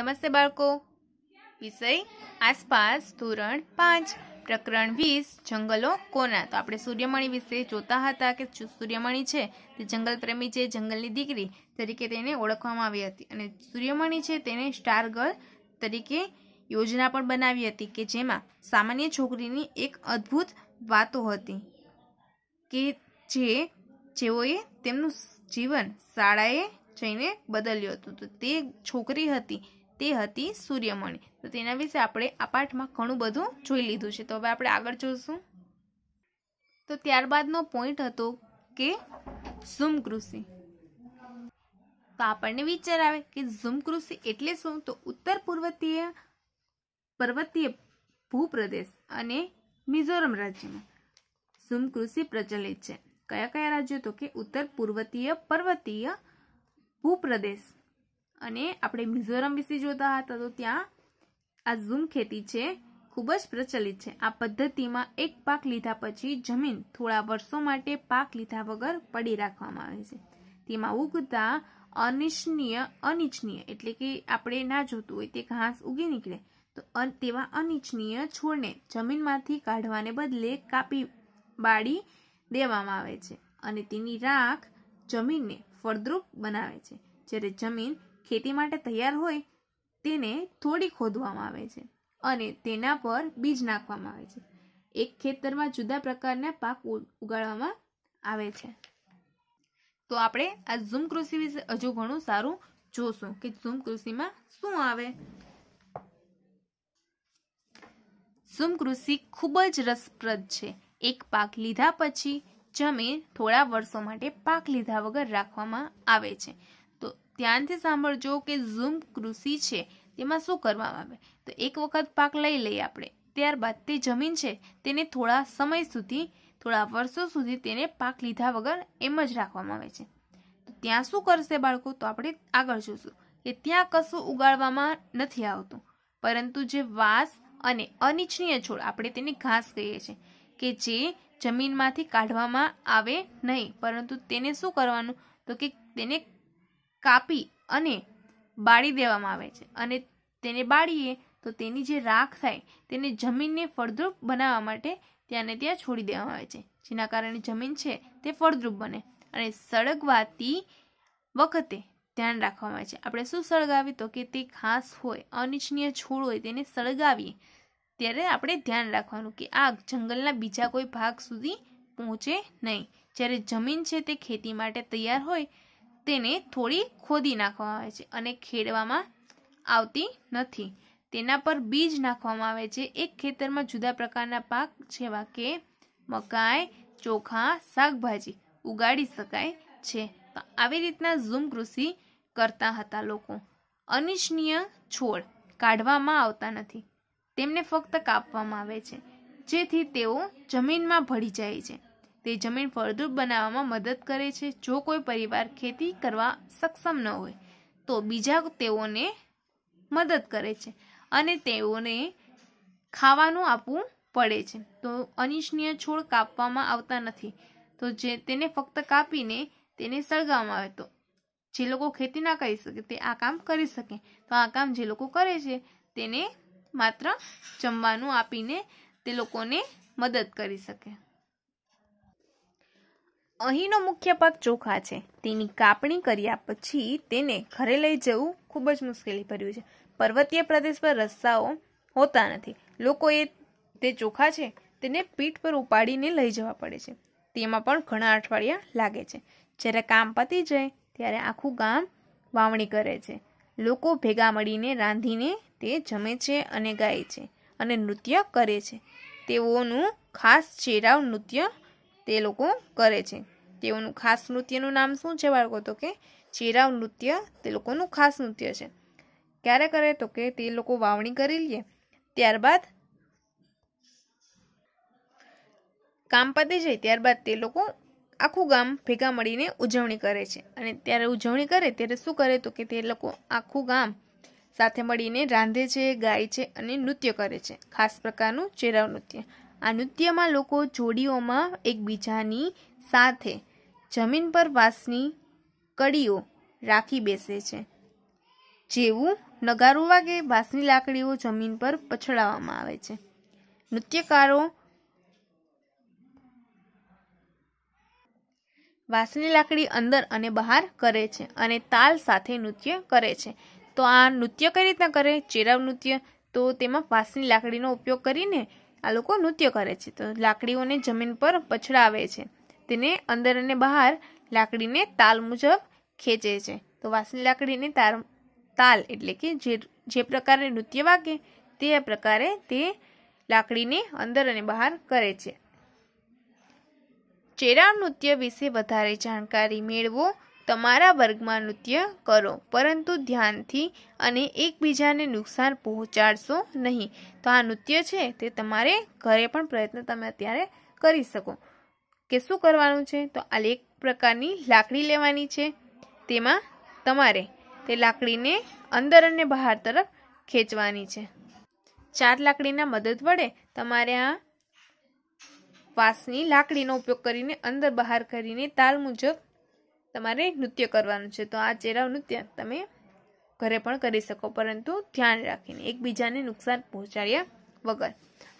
નમસ્તે બાળકો વિષય આસપાસ ધોરણ પાંચ પ્રકરણ વીસ જંગલો કોના તો આપણે સૂર્યમણી વિશે જોતા હતા કે સૂર્યમણી છે તે જંગલ પ્રેમી છે જંગલની દીકરી તરીકે તેને ઓળખવામાં આવી હતી અને સૂર્યમણી છે તેને સ્ટાર ગર્લ તરીકે યોજના પણ બનાવી હતી કે જેમાં સામાન્ય છોકરીની એક અદ્ભુત વાતો હતી કે જે જેઓએ તેમનું જીવન શાળાએ જઈને બદલ્યું હતું તો તે છોકરી હતી તે હતી સૂર્યમણિ તો તેના વિશે આપણે આ પાઠમાં ઘણું બધું જોઈ લીધું છે તો હવે આપણે આગળ જોઈશું તો ત્યારબાદનો પોઈન્ટ હતો કે ઝૂમ કૃષિ તો આપણને વિચાર આવે કે ઝૂમ કૃષિ એટલે શું તો ઉત્તર પૂર્વતીય પર્વતીય ભૂપ્રદેશ અને મિઝોરમ રાજ્યમાં ઝૂમ કૃષિ પ્રચલિત છે કયા કયા રાજ્યો તો કે ઉત્તર પૂર્વતીય પર્વતીય ભૂપ્રદેશ અને આપણે મિઝોરમ વિશે જોતા હતા તો ત્યાં આ ઝૂમ ખેતી છે ખૂબ જ પ્રચલિત છે આ પદ્ધતિમાં એક પાક લીધા પછી જમીન થોડા વર્ષો માટે પાક લીધા વગર પડી રાખવામાં આવે છે તેમાં ઉગતા અનિચ્છનીય અનિચ્છનીય એટલે કે આપણે ના જોતું હોય તે ઘાસ ઉગી નીકળે તો તેવા અનિચ્છનીય છોડને જમીનમાંથી કાઢવાને બદલે કાપી બાળી દેવામાં આવે છે અને તેની રાખ જમીનને ફળદ્રુપ બનાવે છે જ્યારે જમીન ખેતી માટે તૈયાર હોય તેને થોડી ખોદવામાં આવે છે અને તેના પર બીજ નાખવામાં આવે છે એક ખેતરમાં જુદા પ્રકારના પાક ઉગાડવામાં આવે છે તો આપણે આ ઝૂમ કૃષિ વિશે હજુ ઘણું સારું જોશું કે ઝૂમ કૃષિમાં શું આવે ઝૂમ કૃષિ ખૂબ જ રસપ્રદ છે એક પાક લીધા પછી જમીન થોડા વર્ષો માટે પાક લીધા વગર રાખવામાં આવે છે ધ્યાનથી સાંભળજો કે ઝૂમ કૃષિ છે તેમાં શું કરવામાં આવે તો એક વખત પાક લઈ લઈએ આપણે ત્યારબાદ તે જમીન છે તેને થોડા સમય સુધી થોડા વર્ષો સુધી તેને પાક લીધા વગર એમ જ રાખવામાં આવે છે તો ત્યાં શું કરશે બાળકો તો આપણે આગળ જોશું કે ત્યાં કશું ઉગાડવામાં નથી આવતું પરંતુ જે વાસ અને અનિચ્છનીય છોડ આપણે તેને ઘાસ કહીએ છીએ કે જે જમીનમાંથી કાઢવામાં આવે નહીં પરંતુ તેને શું કરવાનું તો કે તેને કાપી અને બાળી દેવામાં આવે છે અને તેને બાળીએ તો તેની જે રાખ થાય તેને જમીનને ફળદ્રુપ બનાવવા માટે ત્યાંને ત્યાં છોડી દેવામાં આવે છે જેના કારણે જમીન છે તે ફળદ્રુપ બને અને સળગવાતી વખતે ધ્યાન રાખવામાં આવે છે આપણે શું સળગાવીએ તો કે તે ઘાસ હોય અનિચ્છનીય છોડ હોય તેને સળગાવીએ ત્યારે આપણે ધ્યાન રાખવાનું કે આગ જંગલના બીજા કોઈ ભાગ સુધી પહોંચે નહીં જ્યારે જમીન છે તે ખેતી માટે તૈયાર હોય તેને થોડી ખોદી નાખવામાં આવે છે અને ખેડવામાં આવતી નથી તેના પર બીજ નાખવામાં આવે છે એક ખેતરમાં જુદા પ્રકારના પાક જેવા કે મકાઈ ચોખા શાકભાજી ઉગાડી શકાય છે તો આવી રીતના ઝૂમ કૃષિ કરતા હતા લોકો અનિચ્છનીય છોડ કાઢવામાં આવતા નથી તેમને ફક્ત કાપવામાં આવે છે જેથી તેઓ જમીનમાં ભળી જાય છે તે જમીન ફળદ્રુપ બનાવવામાં મદદ કરે છે જો કોઈ પરિવાર ખેતી કરવા સક્ષમ ન હોય તો બીજા તેઓને મદદ કરે છે અને તેઓને ખાવાનું આપવું પડે છે તો અનિચ્છનીય છોડ કાપવામાં આવતા નથી તો જે તેને ફક્ત કાપીને તેને સળગાવવામાં આવે તો જે લોકો ખેતી ના કરી શકે તે આ કામ કરી શકે તો આ કામ જે લોકો કરે છે તેને માત્ર જમવાનું આપીને તે લોકોને મદદ કરી શકે અહીંનો મુખ્ય પાક ચોખા છે તેની કાપણી કર્યા પછી તેને ઘરે લઈ જવું ખૂબ જ મુશ્કેલી ભર્યું છે પર્વતીય પ્રદેશ પર રસ્તાઓ હોતા નથી લોકોએ તે ચોખા છે તેને પીઠ પર ઉપાડીને લઈ જવા પડે છે તેમાં પણ ઘણા અઠવાડિયા લાગે છે જ્યારે કામ પતી જાય ત્યારે આખું ગામ વાવણી કરે છે લોકો ભેગા મળીને રાંધીને તે જમે છે અને ગાય છે અને નૃત્ય કરે છે તેઓનું ખાસ ચેરાવ નૃત્ય તે લોકો કરે છે તેઓનું ખાસ નૃત્યનું નામ શું છે બાળકો તો કે ચેરાવ નૃત્ય તે લોકોનું ખાસ નૃત્ય છે ક્યારે કરે તો કે તે લોકો વાવણી કરી લે ત્યારબાદ કામ પતી જાય ત્યારબાદ તે લોકો આખું ગામ ભેગા મળીને ઉજવણી કરે છે અને ત્યારે ઉજવણી કરે ત્યારે શું કરે તો કે તે લોકો આખું ગામ સાથે મળીને રાંધે છે ગાય છે અને નૃત્ય કરે છે ખાસ પ્રકારનું ચેરાવ નૃત્ય આ નૃત્યમાં લોકો જોડીઓમાં એકબીજાની સાથે જમીન પર વાંસની કડીઓ રાખી બેસે છે જેવું નગારું વાગે વાંસની લાકડીઓ જમીન પર પછડાવવામાં આવે છે નૃત્યકારો વાસની લાકડી અંદર અને બહાર કરે છે અને તાલ સાથે નૃત્ય કરે છે તો આ નૃત્ય કઈ રીતના કરે ચેરાવ નૃત્ય તો તેમાં વાંસની લાકડીનો ઉપયોગ કરીને આ લોકો નૃત્ય કરે છે તો લાકડીઓને જમીન પર પછડાવે છે તેને અંદર અને બહાર લાકડીને તાલ મુજબ ખેંચે છે તો વાંસની લાકડીને તાર તાલ એટલે કે જે જે પ્રકારે નૃત્ય વાગે તે પ્રકારે તે લાકડીને અંદર અને બહાર કરે છે ચેરા નૃત્ય વિશે વધારે જાણકારી મેળવો તમારા વર્ગમાં નૃત્ય કરો પરંતુ ધ્યાનથી અને એકબીજાને નુકસાન પહોંચાડશો નહીં તો આ નૃત્ય છે તે તમારે ઘરે પણ પ્રયત્ન તમે અત્યારે કરી શકો કે શું કરવાનું છે તો આ એક પ્રકારની લાકડી લેવાની છે તેમાં તમારે તે લાકડીને અંદર અને બહાર તરફ ખેંચવાની છે ચાર લાકડીના મદદ વડે તમારે આ વાંસની લાકડીનો ઉપયોગ કરીને અંદર બહાર કરીને તાલ મુજબ તમારે નૃત્ય કરવાનું છે તો આ ચેરાવ નૃત્ય તમે ઘરે પણ કરી શકો પરંતુ ધ્યાન રાખીને એકબીજાને નુકસાન પહોંચાડ્યા વગર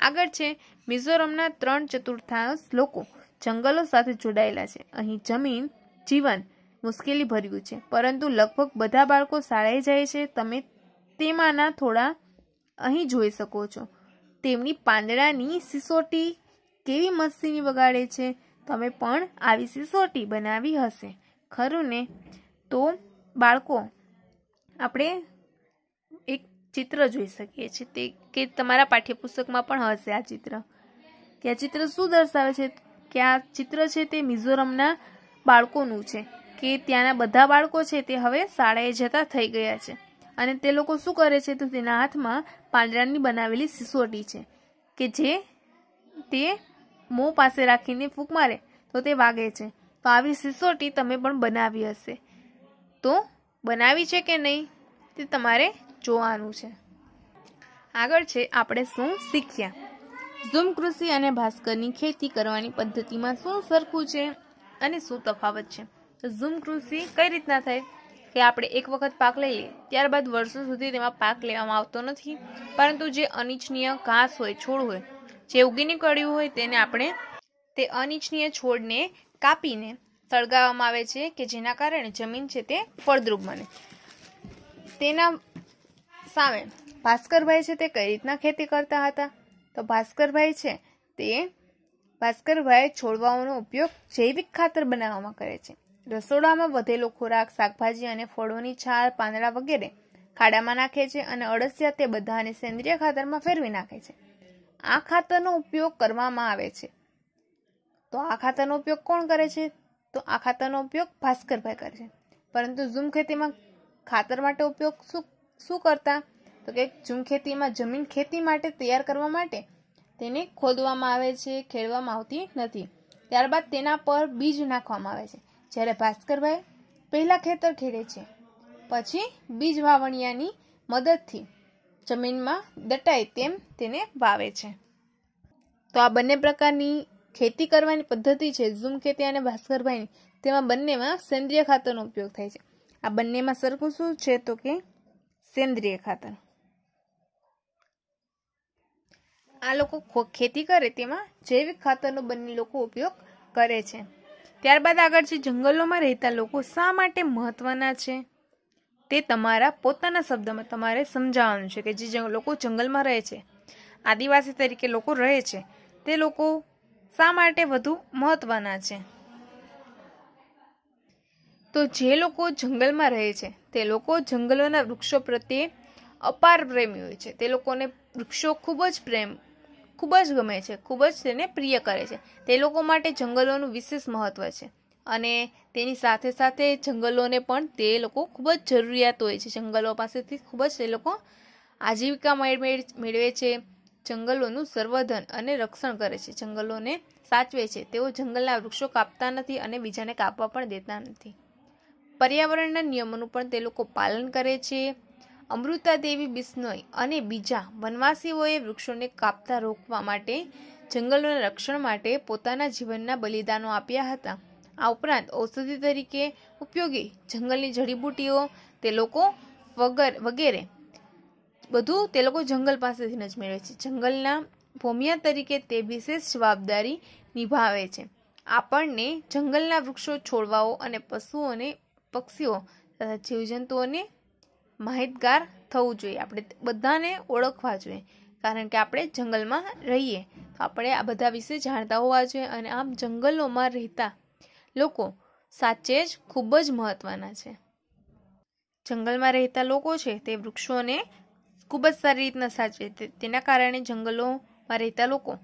આગળ છે મિઝોરમના ત્રણ ચતુર્થાંશ લોકો જંગલો સાથે જોડાયેલા છે અહીં જમીન જીવન મુશ્કેલી ભર્યું છે પરંતુ લગભગ બધા બાળકો શાળાએ જાય છે તમે તેમાંના થોડા અહીં જોઈ શકો છો તેમની પાંદડાની સિસોટી કેવી મસ્તીની વગાડે છે તમે પણ આવી સિસોટી બનાવી હશે ખરું ને તો બાળકો આપણે એક ચિત્ર જોઈ શકીએ છીએ તે કે તમારા પાઠ્યપુસ્તકમાં પણ હશે આ ચિત્ર કે આ ચિત્ર શું દર્શાવે છે કે આ ચિત્ર છે તે મિઝોરમના બાળકોનું છે કે ત્યાંના બધા બાળકો છે તે હવે શાળાએ જતા થઈ ગયા છે અને તે લોકો શું કરે છે તો તેના હાથમાં પાંજરાની બનાવેલી સિસોટી છે કે જે તે મોં પાસે રાખીને ફૂંક મારે તો તે વાગે છે તો આવી સિસોટી તમે પણ બનાવી હશે તો બનાવી છે કે નહીં તે તમારે જોવાનું છે આગળ છે આપણે શું શીખ્યા ઝૂમ કૃષિ અને ભાસ્કરની ખેતી કરવાની પદ્ધતિમાં શું સરખું છે અને શું તફાવત છે તો ઝૂમ કૃષિ કઈ રીતના થાય કે આપણે એક વખત પાક લઈએ ત્યારબાદ વર્ષો સુધી તેમાં પાક લેવામાં આવતો નથી પરંતુ જે અનિચ્છનીય ઘાસ હોય છોડ હોય જે ઉગી કર્યું હોય તેને આપણે તે અનિચ્છનીય છોડને કાપીને સળગાવવામાં આવે છે કે જેના કારણે જમીન છે તે ફળદ્રુપ બને તેના સામે ભાસ્કરભાઈ છે તે કઈ રીતના ખેતી કરતા હતા તો ભાસ્કરભાઈ છે તે ભાસ્કરભાઈ છોડવાઓનો ઉપયોગ જૈવિક ખાતર બનાવવામાં કરે છે રસોડામાં વધેલો ખોરાક શાકભાજી અને ફળોની છાલ પાંદડા વગેરે ખાડામાં નાખે છે અને અળસિયા તે બધાને સેન્દ્રિય ખાતરમાં ફેરવી નાખે છે આ ખાતરનો ઉપયોગ કરવામાં આવે છે તો આ ખાતરનો ઉપયોગ કોણ કરે છે તો આ ખાતરનો ઉપયોગ ભાસ્કરભાઈ કરે છે પરંતુ ઝૂમ ખેતીમાં ખાતર માટે ઉપયોગ શું શું કરતા તો કે ઝૂમ ખેતીમાં જમીન ખેતી માટે તૈયાર કરવા માટે તેને ખોદવામાં આવે છે ખેડવામાં આવતી નથી ત્યારબાદ તેના પર બીજ નાખવામાં આવે છે જ્યારે ભાસ્કરભાઈ પહેલાં ખેતર ખેડે છે પછી બીજ વાવણિયાની મદદથી જમીનમાં દટાય તેમ તેને વાવે છે તો આ બંને પ્રકારની ખેતી કરવાની પદ્ધતિ છે ઝૂમ ખેતી અને ભાસ્કરભાઈની તેમાં બંનેમાં સેન્દ્રિય ખાતરનો ઉપયોગ થાય છે આ બંનેમાં સરખું શું છે તો કે સેન્દ્રિય ખાતર આ લોકો ખેતી કરે તેમાં જૈવિક ખાતરનો બંને લોકો ઉપયોગ કરે છે ત્યારબાદ આગળ છે જંગલોમાં રહેતા લોકો શા માટે મહત્વના છે તે તમારા પોતાના શબ્દમાં તમારે સમજાવવાનું છે કે જે લોકો જંગલમાં રહે છે આદિવાસી તરીકે લોકો રહે છે તે લોકો શા માટે વધુ મહત્વના છે તો જે લોકો જંગલમાં રહે છે તે લોકો જંગલોના વૃક્ષો પ્રત્યે અપાર પ્રેમી હોય છે તે લોકોને વૃક્ષો ખૂબ જ પ્રેમ ખૂબ જ ગમે છે ખૂબ જ તેને પ્રિય કરે છે તે લોકો માટે જંગલોનું વિશેષ મહત્ત્વ છે અને તેની સાથે સાથે જંગલોને પણ તે લોકો ખૂબ જ જરૂરિયાત હોય છે જંગલો પાસેથી ખૂબ જ તે લોકો આજીવિકા મેળવે છે જંગલોનું સર્વધન અને રક્ષણ કરે છે જંગલોને સાચવે છે તેઓ જંગલના વૃક્ષો કાપતા નથી અને બીજાને કાપવા પણ દેતા નથી પર્યાવરણના નિયમોનું પણ તે લોકો પાલન કરે છે અમૃતાદેવી બિસ્નોઈ અને બીજા વનવાસીઓએ વૃક્ષોને કાપતા રોકવા માટે જંગલોના રક્ષણ માટે પોતાના જીવનના બલિદાનો આપ્યા હતા આ ઉપરાંત ઔષધિ તરીકે ઉપયોગી જંગલની જડીબુટીઓ તે લોકો વગર વગેરે બધું તે લોકો જંગલ પાસેથી જ મેળવે છે જંગલના ભોમિયા તરીકે તે વિશેષ જવાબદારી નિભાવે છે આપણને જંગલના વૃક્ષો છોડવાઓ અને પશુઓને પક્ષીઓ તથા જીવજંતુઓને માહિતગાર થવું જોઈએ આપણે બધાને ઓળખવા જોઈએ કારણ કે આપણે જંગલમાં રહીએ તો આપણે આ બધા વિશે જાણતા હોવા જોઈએ અને આમ જંગલોમાં રહેતા લોકો સાચે જ ખૂબ જ મહત્ત્વના છે જંગલમાં રહેતા લોકો છે તે વૃક્ષોને ખૂબ જ સારી રીતના સાચવે તેના કારણે જંગલોમાં રહેતા લોકો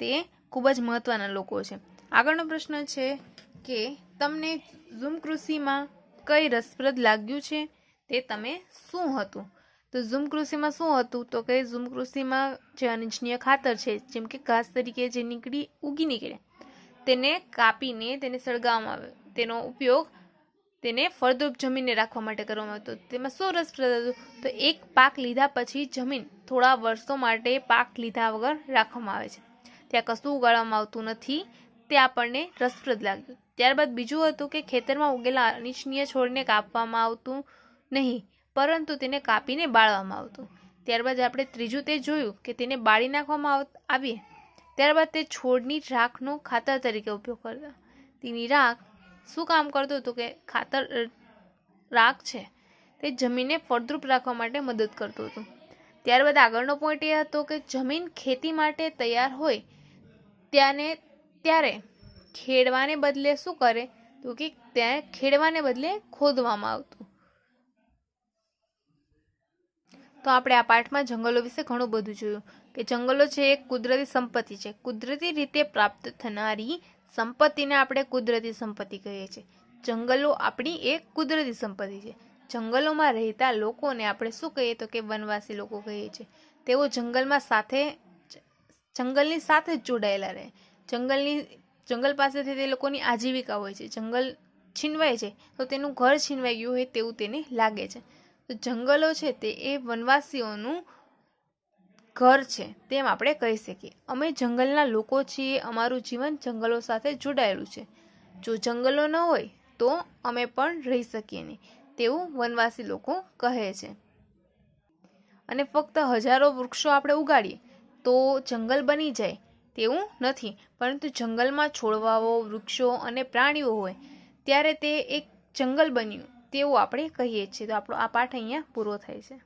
તે ખૂબ જ મહત્ત્વના લોકો છે આગળનો પ્રશ્ન છે કે તમને ઝૂમ કૃષિમાં કઈ રસપ્રદ લાગ્યું છે તે તમે શું હતું તો ઝૂમ કૃષિમાં શું હતું તો કે ઝૂમ કૃષિમાં જે અનિજનીય ખાતર છે જેમ કે ઘાસ તરીકે જે નીકળી ઉગી નીકળે તેને કાપીને તેને સળગાવવામાં આવે તેનો ઉપયોગ તેને ફળદ્રુપ જમીનને રાખવા માટે કરવામાં આવતો તેમાં શું રસપ્રદ હતું તો એક પાક લીધા પછી જમીન થોડા વર્ષો માટે પાક લીધા વગર રાખવામાં આવે છે ત્યાં કશું ઉગાડવામાં આવતું નથી તે આપણને રસપ્રદ લાગ્યું ત્યારબાદ બીજું હતું કે ખેતરમાં ઉગેલા અનિચ્છનીય છોડને કાપવામાં આવતું નહીં પરંતુ તેને કાપીને બાળવામાં આવતું ત્યારબાદ આપણે ત્રીજું તે જોયું કે તેને બાળી નાખવામાં આવી ત્યારબાદ તે છોડની રાખનો ખાતર તરીકે ઉપયોગ કરતા તેની રાખ શું કામ કરતું હતું કે ખાતર રાખ છે તે જમીનને ફળદ્રુપ રાખવા માટે મદદ કરતું હતું ત્યારબાદ આગળનો પોઈન્ટ એ હતો કે જમીન ખેતી માટે તૈયાર હોય ત્યાંને ત્યારે ખેડવાને બદલે શું કરે તો કે ત્યાં ખેડવાને બદલે ખોદવામાં આવતું તો આપણે આ પાઠમાં જંગલો વિશે ઘણું બધું જોયું કે જંગલો છે એક કુદરતી સંપત્તિ છે કુદરતી રીતે પ્રાપ્ત થનારી સંપત્તિને આપણે કુદરતી સંપત્તિ કહીએ છીએ જંગલો આપણી એક કુદરતી સંપત્તિ છે જંગલોમાં રહેતા લોકોને આપણે શું કહીએ તો કે વનવાસી લોકો કહીએ છીએ તેઓ જંગલમાં સાથે જંગલની સાથે જ જોડાયેલા રહે જંગલની જંગલ પાસેથી તે લોકોની આજીવિકા હોય છે જંગલ છીનવાય છે તો તેનું ઘર છીનવાઈ ગયું હોય તેવું તેને લાગે છે જંગલો છે તે એ વનવાસીઓનું ઘર છે તેમ આપણે કહી શકીએ અમે જંગલના લોકો છીએ અમારું જીવન જંગલો સાથે જોડાયેલું છે જો જંગલો ન હોય તો અમે પણ રહી શકીએ નહીં તેવું વનવાસી લોકો કહે છે અને ફક્ત હજારો વૃક્ષો આપણે ઉગાડીએ તો જંગલ બની જાય તેવું નથી પરંતુ જંગલમાં છોડવાઓ વૃક્ષો અને પ્રાણીઓ હોય ત્યારે તે એક જંગલ બન્યું તેવું આપણે કહીએ છીએ તો આપણો આ પાઠ અહીંયા પૂરો થાય છે